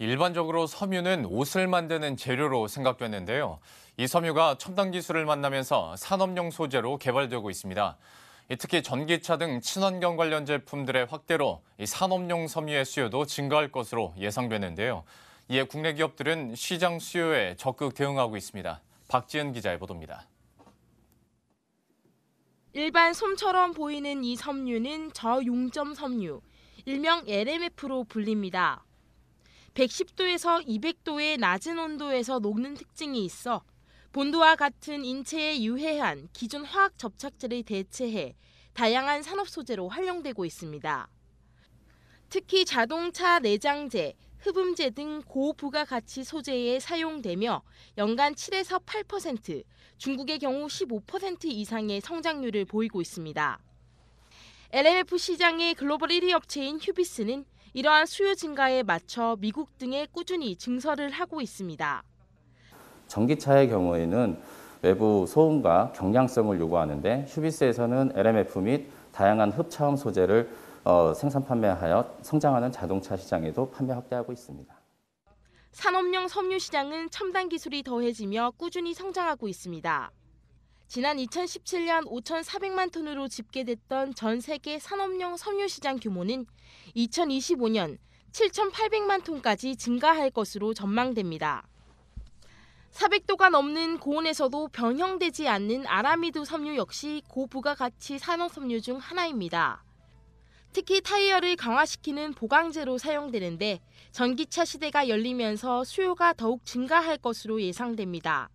일반적으로 섬유는 옷을 만드는 재료로 생각되는데요. 이 섬유가 첨단 기술을 만나면서 산업용 소재로 개발되고 있습니다. 특히 전기차 등 친환경 관련 제품들의 확대로 산업용 섬유의 수요도 증가할 것으로 예상되는데요. 이에 국내 기업들은 시장 수요에 적극 대응하고 있습니다. 박지은 기자의 보도입니다. 일반 솜처럼 보이는 이 섬유는 저용점 섬유, 일명 LMF로 불립니다. 110도에서 200도의 낮은 온도에서 녹는 특징이 있어 본도와 같은 인체에 유해한 기존 화학 접착제를 대체해 다양한 산업 소재로 활용되고 있습니다. 특히 자동차 내장재, 흡음재 등 고부가가치 소재에 사용되며 연간 7에서 8%, 중국의 경우 15% 이상의 성장률을 보이고 있습니다. LMF 시장의 글로벌 1위 업체인 휴비스는 이러한 수요 증가에 맞춰 미국 등에 꾸준히 증설을 하고 있습니다. 전기차의 경우에는 외부 소음과 경량성을 요구하는데 휴비스에서는 LMF 및 다양한 흡차음 소재를 어, 생산 판매하여 성장하는 자동차 시장에도 판매 확대하고 있습니다. 산업용 섬유 시장은 첨단 기술이 더해지며 꾸준히 성장하고 있습니다. 지난 2017년 5,400만 톤으로 집계됐던 전 세계 산업용 섬유 시장 규모는 2025년 7,800만 톤까지 증가할 것으로 전망됩니다. 400도가 넘는 고온에서도 변형되지 않는 아라미드 섬유 역시 고부가가치 산업 섬유 중 하나입니다. 특히 타이어를 강화시키는 보강제로 사용되는데 전기차 시대가 열리면서 수요가 더욱 증가할 것으로 예상됩니다.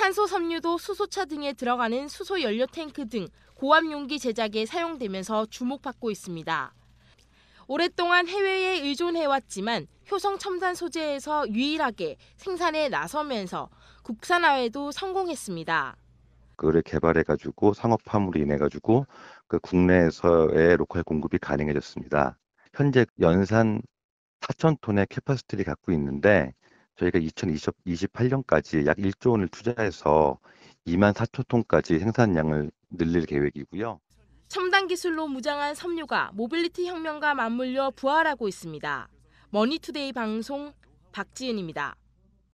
탄소 섬유도 수소차 등에 들어가는 수소 연료 탱크 등 고압 용기 제작에 사용되면서 주목받고 있습니다. 오랫동안 해외에 의존해왔지만 효성 첨단 소재에서 유일하게 생산에 나서면서 국산화에도 성공했습니다. 그를 개발해가지고 상업화물로 인해가지고 그 국내에서의 로컬 공급이 가능해졌습니다. 현재 연산 4천 톤의 캐파스티를 갖고 있는데 저희가 2028년까지 약 1조 원을 투자해서 2만 4천 톤까지 생산량을 늘릴 계획이고요. 첨단 기술로 무장한 섬유가 모빌리티 혁명과 맞물려 부활하고 있습니다. 머니투데이 방송 박지은입니다.